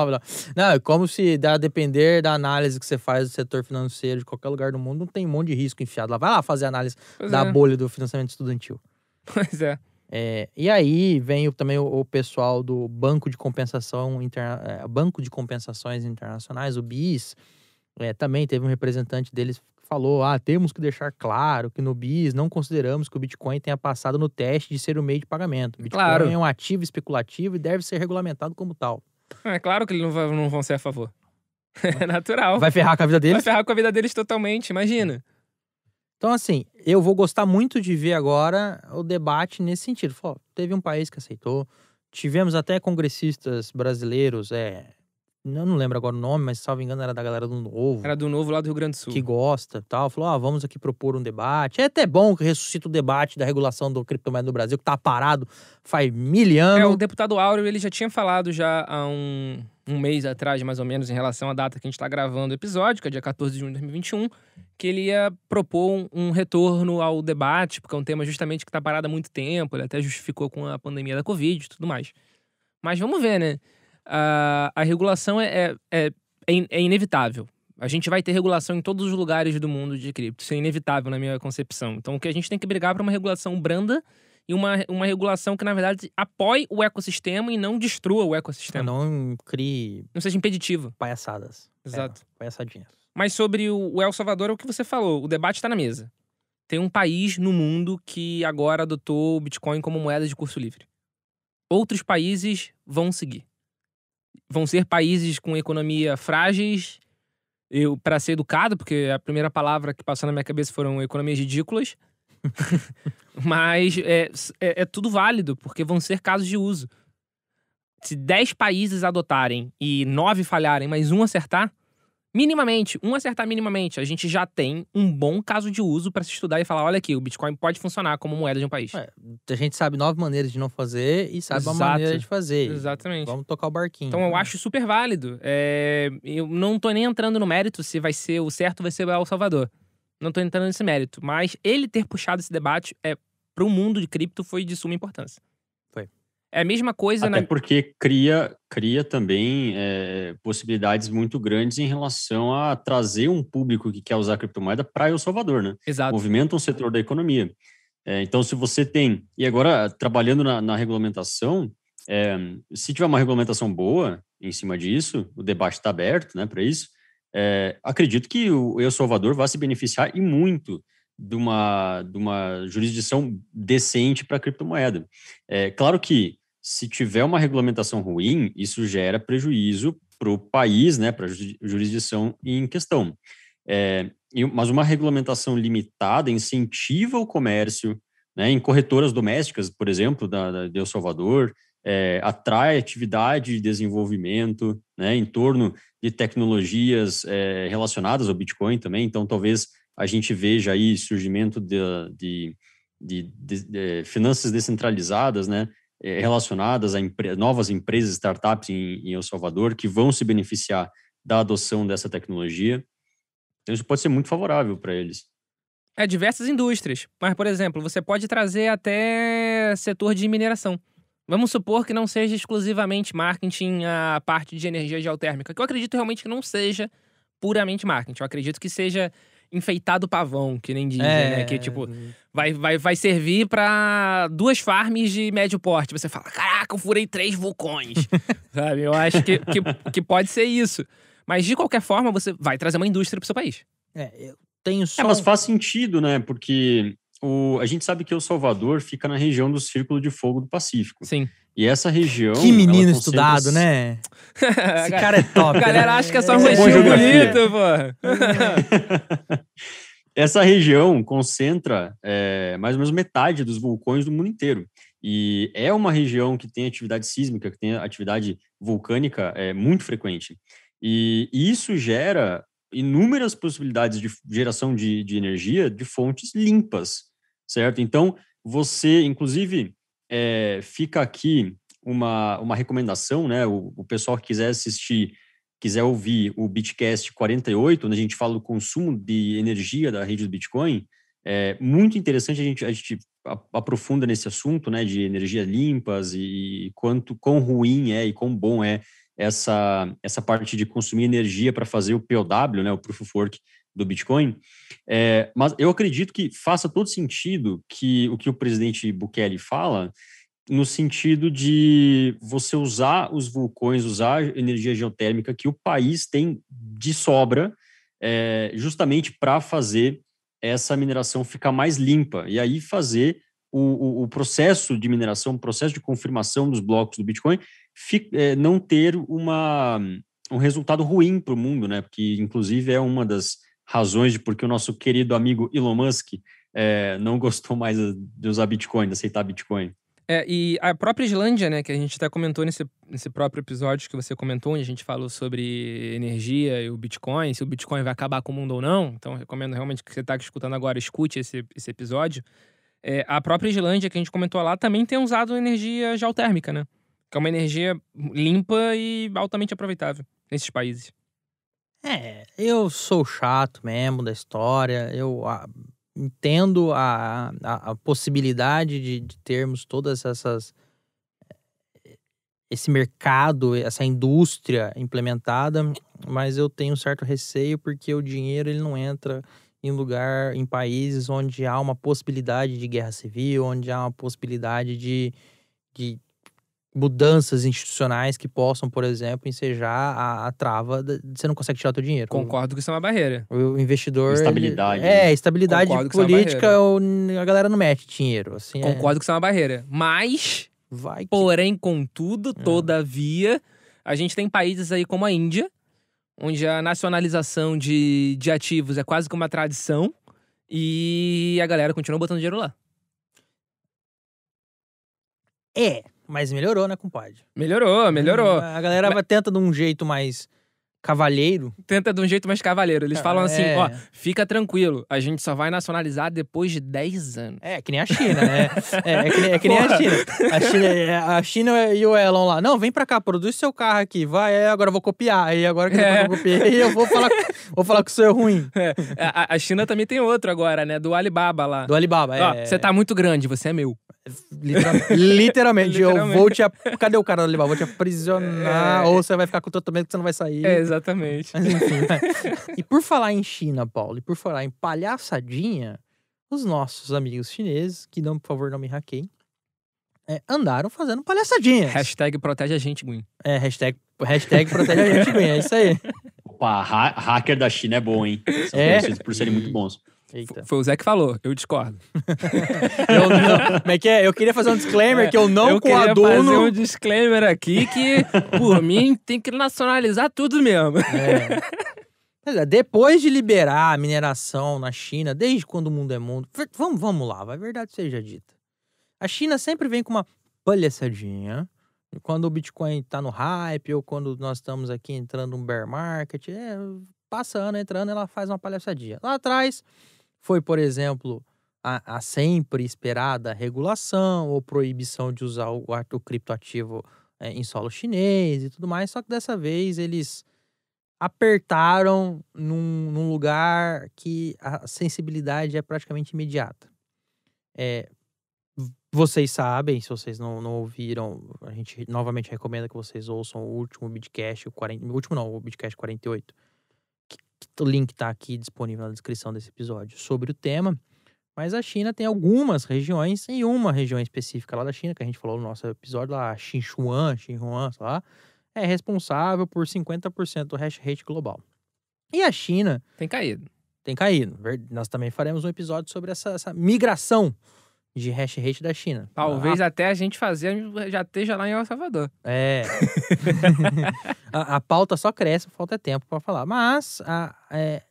Não, é como se, a depender da análise que você faz do setor financeiro de qualquer lugar do mundo, não tem um monte de risco enfiado lá. Vai lá fazer análise pois da é. bolha do financiamento estudantil. Pois é. É, e aí vem o, também o, o, pessoal do Banco de Compensação Interna é, Banco de Compensações Internacionais, o BIS, é, também teve um representante deles falou, ah, temos que deixar claro que no BIS não consideramos que o Bitcoin tenha passado no teste de ser um meio de pagamento. Bitcoin claro. é um ativo especulativo e deve ser regulamentado como tal. É claro que eles não, não vão ser a favor. É natural. Vai ferrar com a vida deles? Vai ferrar com a vida deles totalmente, imagina. Então, assim, eu vou gostar muito de ver agora o debate nesse sentido. Fala, teve um país que aceitou, tivemos até congressistas brasileiros, é, eu não lembro agora o nome, mas me engano era da galera do Novo. Era do Novo lá do Rio Grande do Sul. Que gosta tal. Falou: ah, vamos aqui propor um debate. É até bom que ressuscita o debate da regulação do criptomoeda no Brasil, que tá parado faz mil é, anos. É, o deputado Áureo, ele já tinha falado já há um, um mês atrás, mais ou menos, em relação à data que a gente tá gravando o episódio, que é dia 14 de junho de 2021, que ele ia propor um, um retorno ao debate, porque é um tema justamente que tá parado há muito tempo. Ele até justificou com a pandemia da Covid e tudo mais. Mas vamos ver, né? a, a regulação é, é, é, é, é inevitável. A gente vai ter regulação em todos os lugares do mundo de cripto. Isso é inevitável na minha concepção. Então, o que a gente tem que brigar para uma regulação branda e uma, uma regulação que, na verdade, apoie o ecossistema e não destrua o ecossistema. Não crie. Não seja impeditiva. Palhaçadas. É, Exato. É, palhaçadinhas. Mas sobre o El Salvador, é o que você falou. O debate está na mesa. Tem um país no mundo que agora adotou o Bitcoin como moeda de curso livre. Outros países vão seguir vão ser países com economia frágeis eu para ser educado, porque a primeira palavra que passou na minha cabeça foram economias ridículas. Mas é, é, é, tudo válido, porque vão ser casos de uso. Se 10 países adotarem e 9 falharem, mas um acertar, minimamente, um acertar minimamente, a gente já tem um bom caso de uso para se estudar e falar: olha aqui, o Bitcoin pode funcionar como moeda de um país. É, a gente sabe nove maneiras de não fazer e sabe Exato. uma maneira de fazer. Exatamente. Vamos tocar o barquinho. Então eu acho super válido. É, eu não tô nem entrando no mérito se vai ser o certo vai ser o El Salvador. Não tô entrando nesse mérito. Mas ele ter puxado esse debate é, para o mundo de cripto foi de suma importância. É a mesma coisa... Até na... porque cria, cria também é, possibilidades muito grandes em relação a trazer um público que quer usar criptomoeda para El Salvador, né? Exato. Movimenta um setor da economia. É, então, se você tem... E agora, trabalhando na, na regulamentação, é, se tiver uma regulamentação boa em cima disso, o debate está aberto né, para isso, é, acredito que o El Salvador vai se beneficiar e muito de uma, de uma jurisdição decente para criptomoeda. É, claro que se tiver uma regulamentação ruim, isso gera prejuízo para o país, né, para a jurisdição em questão. É, mas uma regulamentação limitada incentiva o comércio, né, em corretoras domésticas, por exemplo, da, da de El Salvador, é, atrai atividade de desenvolvimento né, em torno de tecnologias é, relacionadas ao Bitcoin também. Então, talvez a gente veja aí surgimento de, de, de, de é, finanças descentralizadas, né, eh, relacionadas a empre novas empresas, startups em, em El Salvador, que vão se beneficiar da adoção dessa tecnologia. Então, isso pode ser muito favorável para eles. É, diversas indústrias. Mas, por exemplo, você pode trazer até setor de mineração. Vamos supor que não seja exclusivamente marketing a parte de energia geotérmica, que eu acredito realmente que não seja puramente marketing. Eu acredito que seja enfeitado pavão, que nem dizem, né? é, né? Que tipo, vai, vai, vai servir para duas farms de médio porte. Você fala, caraca, eu furei três vulcões, sabe? Eu acho que, que, que, pode ser isso. Mas de qualquer forma, você vai trazer uma indústria pro seu país. É, eu tenho é, só... É, mas faz sentido, né? Porque o, a gente sabe que o Salvador fica na região do Círculo de Fogo do Pacífico. Sim. E essa região. Que menino estudado, né? Esse cara é top. A né? galera acha que é só um é, região bonita, pô. essa região concentra é, mais ou menos metade dos vulcões do mundo inteiro. E é uma região que tem atividade sísmica, que tem atividade vulcânica é, muito frequente. E, e isso gera inúmeras possibilidades de geração de, de energia de fontes limpas certo? Então, você, inclusive, é, fica aqui uma, uma recomendação, né? O, o, pessoal que quiser assistir, quiser ouvir o Bitcast 48, onde a gente fala do consumo de energia da rede do Bitcoin, é muito interessante a gente, a gente aprofunda nesse assunto, né, de energias limpas e quanto quão ruim é e quão bom é essa essa parte de consumir energia para fazer o POW, né, o Proof of Work do Bitcoin. É, mas eu acredito que faça todo sentido que o que o presidente Bukele fala, no sentido de você usar os vulcões, usar a energia geotérmica que o país tem de sobra, é, justamente para fazer essa mineração ficar mais limpa e aí fazer o, o, o, processo de mineração, o processo de confirmação dos blocos do Bitcoin, fi, é, não ter uma, um resultado ruim para o mundo, né? Porque, inclusive, é uma das razões de por que o nosso querido amigo Elon Musk é, não gostou mais de usar Bitcoin, de aceitar Bitcoin. É, e a própria Islândia, né, que a gente até comentou nesse, nesse próprio episódio que você comentou, onde a gente falou sobre energia e o Bitcoin, se o Bitcoin vai acabar com o mundo ou não. Então, recomendo realmente que você está escutando agora, escute esse, esse episódio. É, a própria Islândia, que a gente comentou lá, também tem usado energia geotérmica, né? Que é uma energia limpa e altamente aproveitável nesses países. É, eu sou chato mesmo da história, eu a, ah, entendo a, a, a possibilidade de, de, termos todas essas. Eh, esse mercado, essa indústria implementada, mas eu tenho um certo receio porque o dinheiro ele não entra em lugar, em países onde há uma possibilidade de guerra civil, onde há uma possibilidade de, de mudanças institucionais que possam, por exemplo, ensejar a, a trava de você não consegue tirar teu dinheiro. Concordo que isso é uma barreira. O investidor... Estabilidade. Ele, é, estabilidade Concordo é política, é a galera não mete dinheiro. Assim, é. Concordo é... que isso é uma barreira. Mas, Vai que... porém, contudo, é. todavia, a gente tem países aí como a Índia, onde a nacionalização de, de ativos é quase que uma tradição e a galera continua botando dinheiro lá. É, mas melhorou, né, compadre? Melhorou, melhorou. A galera tenta de um jeito mais Cavalheiro? Tenta de um jeito mais cavalheiro. Eles tá, falam assim, é. ó, fica tranquilo, a gente só vai nacionalizar depois de 10 anos. É, que nem a China, né? é, é, que, é, que, nem a China. A China, é, a China e o Elon lá, não, vem pra cá, produz seu carro aqui, vai, agora eu vou copiar, aí agora que eu é. copiei, eu vou falar, vou falar que o seu é ruim. A, a, China também tem outro agora, né, do Alibaba lá. Do Alibaba, é. Você tá muito grande, você é meu. Literalmente, literalmente, eu vou te... Cadê o cara do Alibaba? Vou te aprisionar, ou você vai ficar com o medo que você não vai sair. É, Exatamente. Mas enfim. Né? e por falar em China, Paulo, e por falar em palhaçadinha, os nossos amigos chineses, que não, por favor, não me hackeiem, é, andaram fazendo palhaçadinhas. Hashtag protege a gente, Gwyn. É, hashtag, hashtag protege a gente, Gwyn. É isso aí. Opa, ha hacker da China é bom, hein? São é. conhecidos por serem muito bons. Eita. Foi o Zé que falou, eu discordo. eu não, como é que é? Eu queria fazer um disclaimer é, que eu não eu coaduno... Eu fazer um disclaimer aqui que, por mim, tem que nacionalizar tudo mesmo. É. é. Depois de liberar a mineração na China, desde quando o mundo é mundo... Vamos, vamos lá, vai verdade seja dita. A China sempre vem com uma palhaçadinha. Quando o Bitcoin tá no hype ou quando nós estamos aqui entrando um bear market, é, passa ano, entrando, ela faz uma palhaçadinha. Lá atrás foi, por exemplo, a, a sempre esperada regulação ou proibição de usar o, o criptoativo é, em solo chinês e tudo mais, só que dessa vez eles apertaram num, num lugar que a sensibilidade é praticamente imediata. É, vocês sabem, se vocês não, não ouviram, a gente novamente recomenda que vocês ouçam o último Bitcast, o 40, o último não, o Bitcast 48, o link está aqui disponível na descrição desse episódio sobre o tema. Mas a China tem algumas regiões e uma região específica lá da China, que a gente falou no nosso episódio lá, Xinhuan Xinhuan, sei lá, é responsável por 50% do hash rate global. E a China. Tem caído. Tem caído. Nós também faremos um episódio sobre essa, essa migração de hash rate da China. Talvez a... Ah. até a gente fazer já esteja lá em El Salvador. É. a, a, pauta só cresce, falta tempo para falar. Mas a, é,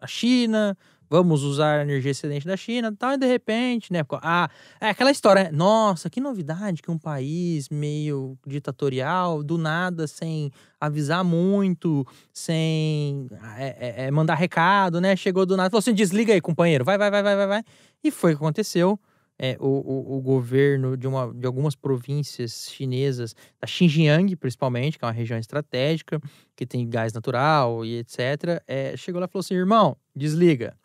a China, vamos usar a energia excedente da China tal, e de repente, né? Ah, é aquela história, né, nossa, que novidade que um país meio ditatorial, do nada, sem avisar muito, sem é, é, é, mandar recado, né? Chegou do nada, falou assim: desliga aí, companheiro, vai, vai, vai, vai, vai, vai. E foi o que aconteceu. É, o, o, o, governo de, uma, de algumas províncias chinesas, da Xinjiang, principalmente, que é uma região estratégica, que tem gás natural e etc., é, chegou lá e falou assim: irmão, desliga.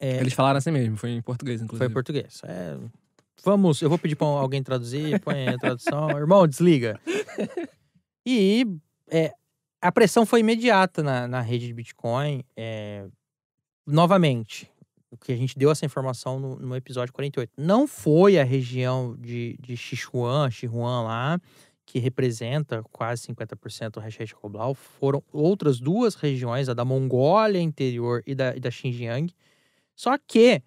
É... Eles falaram assim mesmo, foi em português, inclusive. Foi em português. É... Vamos, eu vou pedir para alguém traduzir, põe a tradução. Irmão, desliga. E é, a pressão foi imediata na, na rede de Bitcoin. É, novamente, o que a gente deu essa informação no, no, episódio 48. Não foi a região de, de Sichuan, Sichuan lá, que representa quase 50% do hash rate global, foram outras duas regiões, a da Mongólia interior e da, e da Xinjiang, só que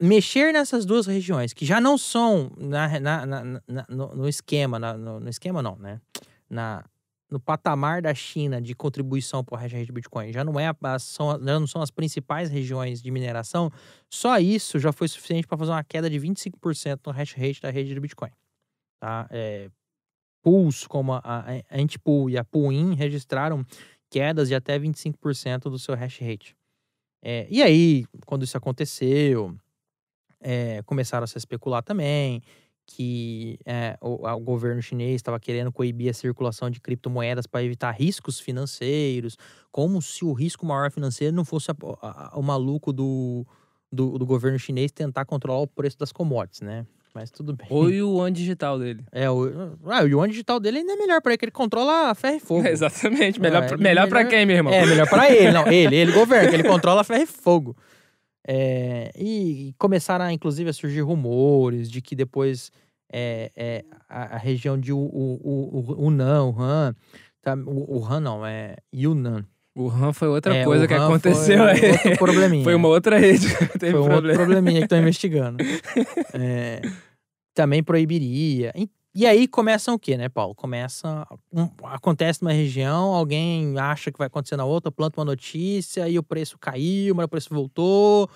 mexer nessas duas regiões, que já não são na, na, na, na no, no, esquema, no, no, esquema não, né? Na, no patamar da China de contribuição para a rede de Bitcoin, já não, é a, são, já não são as principais regiões de mineração, só isso já foi suficiente para fazer uma queda de 25% no hash rate da rede de Bitcoin. Tá? É, pools como a, a Antpool e a Pool-in registraram quedas de até 25% do seu hash rate. É, e aí, quando isso aconteceu, é, começaram a se especular também que é, o, o, governo chinês estava querendo coibir a circulação de criptomoedas para evitar riscos financeiros, como se o risco maior financeiro não fosse a, a, o maluco do, do, do, governo chinês tentar controlar o preço das commodities, né? mas tudo bem. Ou o Yuan digital dele. É, o, ah, o Yuan digital dele ainda é melhor pra ele, que ele controla ferro e fogo. Exatamente. Melhor, ah, pra, melhor, melhor pra quem, meu irmão? É, melhor pra ele. Não, ele, ele governa, ele controla ferro e fogo. É, e, começaram, a, inclusive, a surgir rumores de que depois é, é, a, a, região de Unan, Han tá, Han não, é Yunnan, o RAM foi outra é, coisa que RAM aconteceu foi aí. Outro probleminha. foi uma outra rede teve foi um problema. outro probleminha que estão investigando. é, também proibiria. E aí começam o quê, né, Paulo? Começa. Um, acontece numa região, alguém acha que vai acontecer na outra, planta uma notícia, e o preço caiu, mas o preço voltou.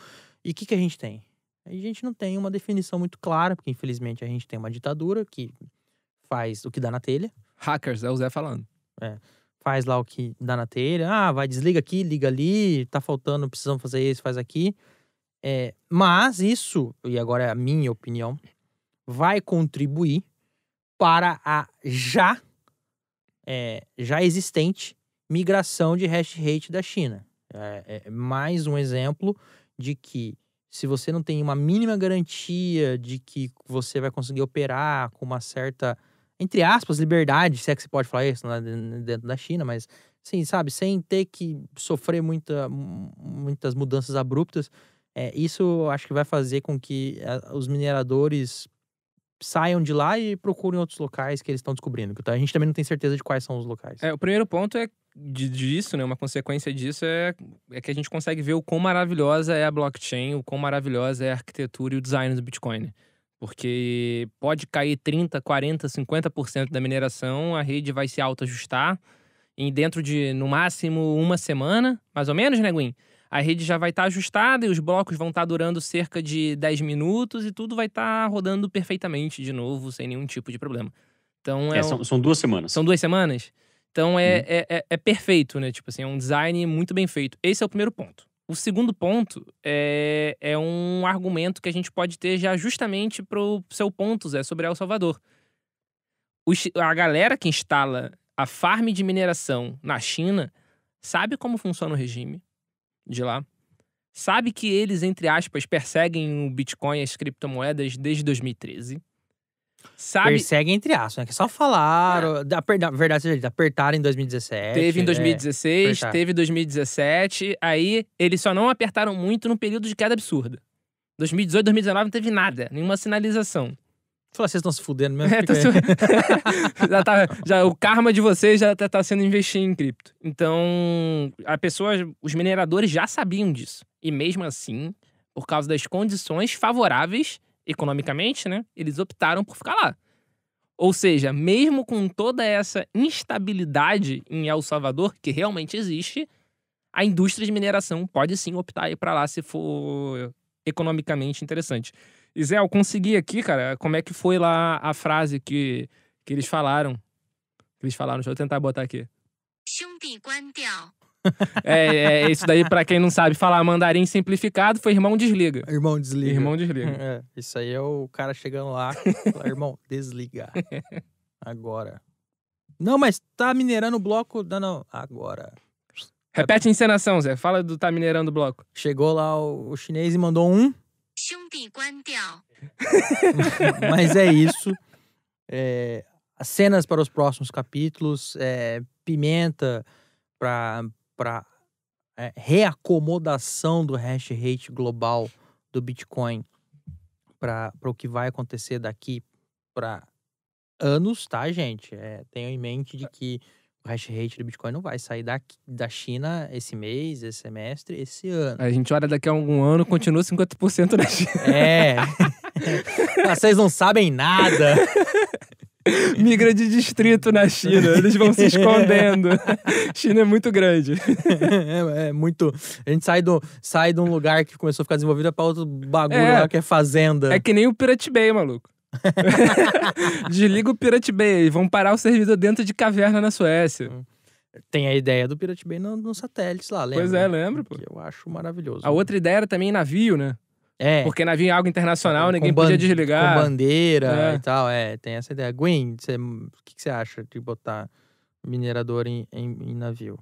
E o que, que a gente tem? A gente não tem uma definição muito clara, porque infelizmente a gente tem uma ditadura que faz o que dá na telha. Hackers, é o Zé falando. É faz lá o que dá na telha. Ah, vai, desliga aqui, liga ali, tá faltando, precisamos fazer isso, faz aqui. É, mas isso, e agora é a minha opinião, vai contribuir para a já, é, já existente migração de hash rate da China. É, é mais um exemplo de que se você não tem uma mínima garantia de que você vai conseguir operar com uma certa entre aspas, liberdade, se é que se pode falar isso é dentro da China, mas sim, sabe, sem ter que sofrer muita, muitas mudanças abruptas, é, isso acho que vai fazer com que a, eh, os mineradores saiam de lá e procurem outros locais que eles estão descobrindo. A gente também não tem certeza de quais são os locais. É, o primeiro ponto é de, disso, né? Uma consequência disso é, é que a gente consegue ver o quão maravilhosa é a blockchain, o quão maravilhosa é a arquitetura e o design do Bitcoin. Porque pode cair 30, 40, 50% da mineração, a rede vai se autoajustar em dentro de, no máximo, uma semana, mais ou menos, né, Gwen? A rede já vai estar tá ajustada e os blocos vão estar tá durando cerca de 10 minutos e tudo vai estar tá rodando perfeitamente de novo, sem nenhum tipo de problema. Então é, é são, são, duas semanas. São duas semanas? Então é, hum. é, é, é perfeito, né? Tipo assim, é um design muito bem feito. Esse é o primeiro ponto. O segundo ponto é, é um argumento que a gente pode ter já justamente para o seu ponto, Zé, sobre El Salvador. Os, a galera que instala a farm de mineração na China sabe como funciona o regime de lá, sabe que eles, entre aspas, perseguem o Bitcoin e as criptomoedas desde 2013 Sabe, persegue entre aspas, né? Que só falaram. É. Aper, na verdade, seja apertaram em 2017. Teve em 2016, é, teve em 2017. Aí eles só não apertaram muito num período de queda absurda. 2018, 2019 não teve nada, nenhuma sinalização. Falou, vocês estão se fudendo mesmo? É, já tá, já, o karma de vocês já tá, tá sendo investido em cripto. Então, a pessoa, os mineradores já sabiam disso. E mesmo assim, por causa das condições favoráveis, economicamente, né? Eles optaram por ficar lá. Ou seja, mesmo com toda essa instabilidade em El Salvador, que realmente existe, a indústria de mineração pode sim optar ir para lá se for economicamente interessante. E Zé, eu consegui aqui, cara, como é que foi lá a frase que, que eles falaram. Que eles falaram, deixa eu tentar botar aqui é, é, isso daí, para quem não sabe falar mandarim simplificado, foi irmão desliga. Irmão desliga. Irmão desliga. É, isso aí é o cara chegando lá, fala, irmão, desliga. Agora. Não, mas tá minerando o bloco. Não, não. Agora. Repete a encenação, Zé. Fala do tá minerando o bloco. Chegou lá o, o chinês e mandou um. mas é isso. É, as cenas para os próximos capítulos. É, pimenta para para é, reacomodação do hash rate global do Bitcoin para o que vai acontecer daqui para anos, tá, gente? É, tenham em mente de que o hash rate do Bitcoin não vai sair da, da China esse mês, esse semestre, esse ano. A gente olha daqui a algum ano, continua 50% da China. É. Vocês não sabem nada. Migra de distrito na China, eles vão se escondendo. China é muito grande. É, é, muito. A gente sai, do, sai de um lugar que começou a ficar desenvolvido para outro bagulho é, lá que é fazenda. É que nem o Pirate Bay, maluco. Desliga o Pirate Bay, vão parar o servidor dentro de caverna na Suécia. Tem a ideia do Pirate Bay nos no satélites lá, lembra? Pois é, lembro, pô. Que eu acho maravilhoso. A né? outra ideia era também navio, né? É. Porque navio é algo internacional, com, ninguém com podia desligar. Com bandeira é. e tal, é, tem essa ideia. Gwen, o que, que, você acha de botar minerador em, em, em navio?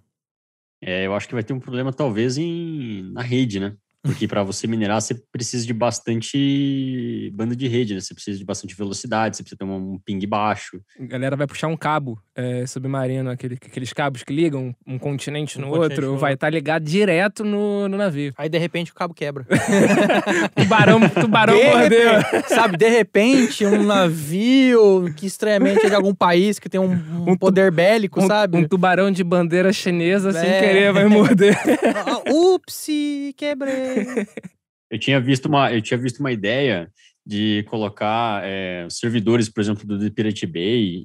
É, eu acho que vai ter um problema, talvez, em, na rede, né? Porque para você minerar, você precisa de bastante banda de rede, né? Você precisa de bastante velocidade, você precisa ter um ping baixo. A galera vai puxar um cabo é, submarino, aquele, aqueles cabos que ligam um continente um no continente outro, vai estar tá ligado direto no, no, navio. Aí, de repente, o cabo quebra. tubarão tubarão de mordeu. Repente, sabe, de repente, um navio que estranhamente é de algum país que tem um, um poder bélico, um, sabe? Um tubarão de bandeira chinesa, é. sem querer, vai morder. Ah, ah, upsi, quebrei eu tinha visto uma, eu tinha visto uma ideia de colocar é, servidores, por exemplo, do Pirate Bay e,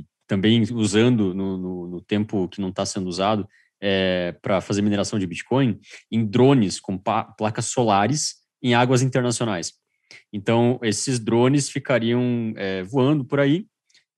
e também usando no, no, no tempo que não está sendo usado é, eh, para fazer mineração de Bitcoin em drones com placas solares em águas internacionais. Então, esses drones ficariam é, voando por aí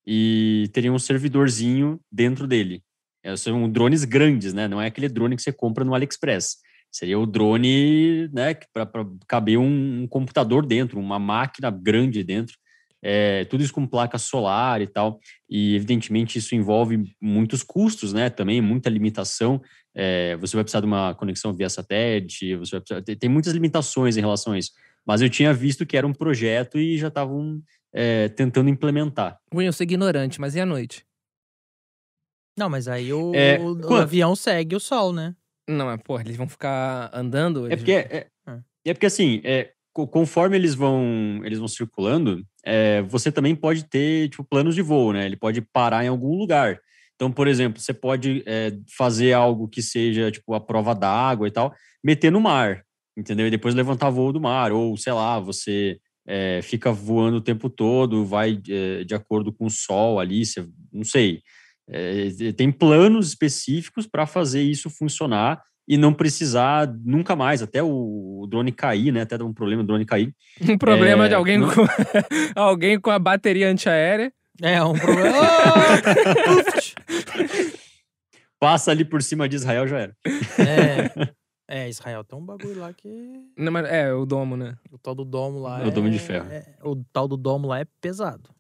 e teriam um servidorzinho dentro dele. É, são drones grandes, né? Não é aquele drone que você compra no AliExpress. Seria o drone, né, para caber um, um, computador dentro, uma máquina grande dentro. É, tudo isso com placa solar e tal. E, evidentemente, isso envolve muitos custos, né, também, muita limitação. É, você vai precisar de uma conexão via satélite, você vai precisar... Tem muitas limitações em relação a isso. Mas eu tinha visto que era um projeto e já estavam é, tentando implementar. Will, eu sou ignorante, mas e à noite? Não, mas aí o, é, o, o avião segue o sol, né? Não, mas, é, porra, eles vão ficar andando. É porque, é, é, ah. é, porque assim, é, conforme eles vão, eles vão circulando, é, você também pode ter tipo, planos de voo, né? Ele pode parar em algum lugar. Então, por exemplo, você pode é, fazer algo que seja tipo a prova d'água e tal, meter no mar, entendeu? E depois levantar voo do mar, ou sei lá, você é, fica voando o tempo todo, vai é, de acordo com o sol ali, você, não sei. É, é, tem planos específicos para fazer isso funcionar e não precisar nunca mais, até o drone cair, né? Até dar um problema o drone cair. Um problema é, de alguém, não... com... alguém com a bateria antiaérea. É, um problema. Ah! Passa ali por cima de Israel, já era. É. É, Israel tem um bagulho lá que. Não, mas é, o domo, né? O tal do domo lá. É o é, domo de é ferro. É, o tal do domo lá é pesado.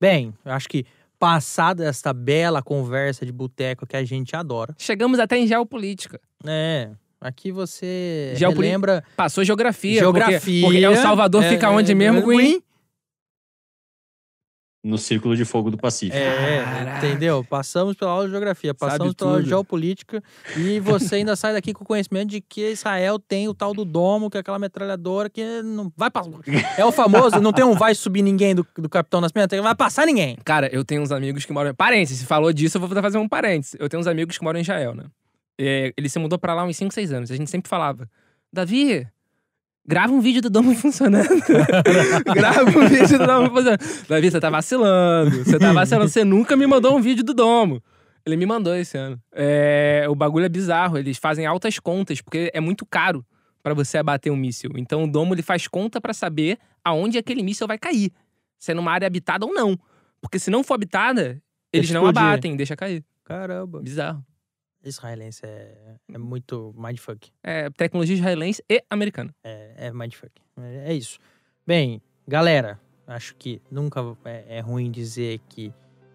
Bem, eu acho que passada esta bela conversa de boteco que a gente adora. Chegamos até em geopolítica. É. Aqui você lembra. Passou geografia. Geografia. Porque, porque El Salvador é, fica onde é, mesmo, é, Guim? no Círculo de Fogo do Pacífico. É, Caraca. entendeu? Passamos pela aula de geografia, passamos pela aula de geopolítica e você ainda sai daqui com o conhecimento de que Israel tem o tal do domo, que é aquela metralhadora que não vai passar. É o famoso, não tem um vai subir ninguém do, do Capitão Nascimento, não vai passar ninguém. Cara, eu tenho uns amigos que moram. Parênteses, se falou disso, eu vou fazer um parênteses. Eu tenho uns amigos que moram em Israel, né? É, ele se mudou para lá uns 5, 6 anos. A gente sempre falava: Davi, Grava um vídeo do domo funcionando. Grava um vídeo do domo funcionando. Davi, você tá vacilando. Você tá vacilando. Você nunca me mandou um vídeo do domo. Ele me mandou esse ano. É, o bagulho é bizarro. Eles fazem altas contas, porque é muito caro para você abater um míssil. Então o domo ele faz conta para saber aonde aquele míssil vai cair. Se é numa área habitada ou não. Porque se não for habitada, eles Explodir. não abatem, deixa cair. Caramba. Bizarro israelense. É, é muito mindfuck. É tecnologia israelense e americana. É, é mindfuck. É, é isso. Bem, galera, acho que nunca é, é ruim dizer que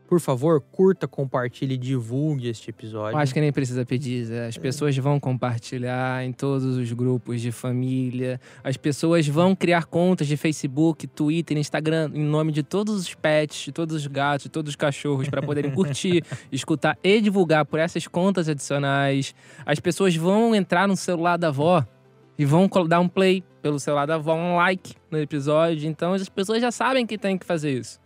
por favor, curta, compartilhe e divulgue este episódio. Eu acho que nem precisa pedir, as pessoas vão compartilhar em todos os grupos de família, as pessoas vão criar contas de Facebook, Twitter, Instagram, em nome de todos os pets, de todos os gatos, de todos os cachorros, para poderem curtir, escutar e divulgar por essas contas adicionais. As pessoas vão entrar no celular da avó e vão dar um play pelo celular da avó, um like no episódio. Então as pessoas já sabem que tem que fazer isso.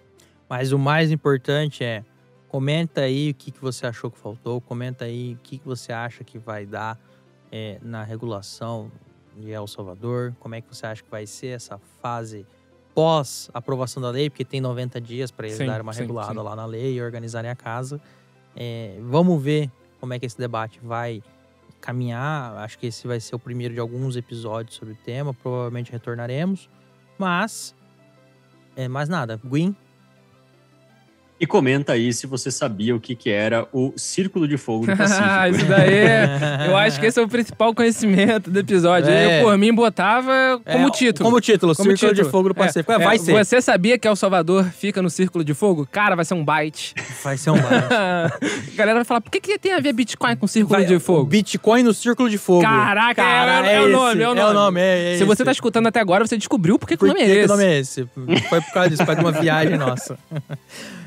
Mas o mais importante é comenta aí o que, que você achou que faltou, comenta aí o que, que você acha que vai dar é, na regulação de El Salvador, como é que você acha que vai ser essa fase pós aprovação da lei, porque tem 90 dias para eles sim, darem uma sim, regulada sim. lá na lei e organizarem a casa. É, vamos ver como é que esse debate vai caminhar. Acho que esse vai ser o primeiro de alguns episódios sobre o tema. Provavelmente retornaremos. Mas, é, mais nada. Gwyn, e comenta aí se você sabia o que, que era o Círculo de Fogo do Pacífico. isso daí, é- eu acho que esse é o principal conhecimento do episódio. É. Eu, por mim, botava como é, título. Como título, como Círculo título. de Fogo do é. Pacífico. É, vai ser. Você sabia que El Salvador fica no Círculo de Fogo? Cara, vai ser um bite. Vai ser um bite. a galera vai falar, por que, que tem a ver Bitcoin com Círculo vai, de Fogo? Bitcoin no Círculo de Fogo. Caraca, Cara, é, o nome, é o nome. É o nome, é, Se você tá escutando até agora, você descobriu por que, que o nome é esse. Por que o nome é esse? Foi por causa disso, por causa de uma viagem nossa.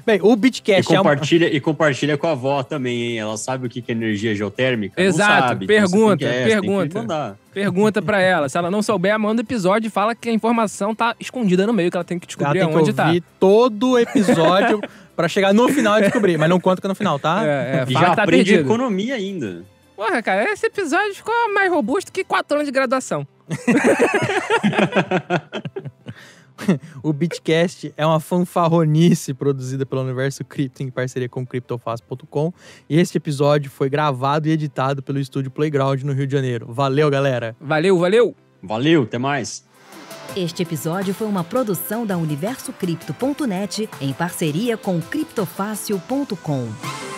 Bem, o Bitcast e compartilha, é uma... E compartilha com a avó também, hein? Ela sabe o que é energia geotérmica? Exato. Sabe, pergunta, é, pergunta. Pergunta para ela. Se ela não souber, manda episódio e fala que a informação tá escondida no meio, que ela tem que descobrir ela tem onde que tá. ouvir tá. todo o episódio para chegar no final e descobrir. Mas não conta que é no final, tá? É, é, e já tá aprende perdido. economia ainda. Porra, cara, esse episódio ficou mais robusto que quatro anos de graduação. o Bitcast é uma fanfarronice produzida pelo Universo Cripto em parceria com CryptoFast.com. E este episódio foi gravado e editado pelo estúdio Playground no Rio de Janeiro. Valeu, galera! Valeu, valeu! Valeu, até mais! Este episódio foi uma produção da Cripto.net em parceria com CryptoFácil.com.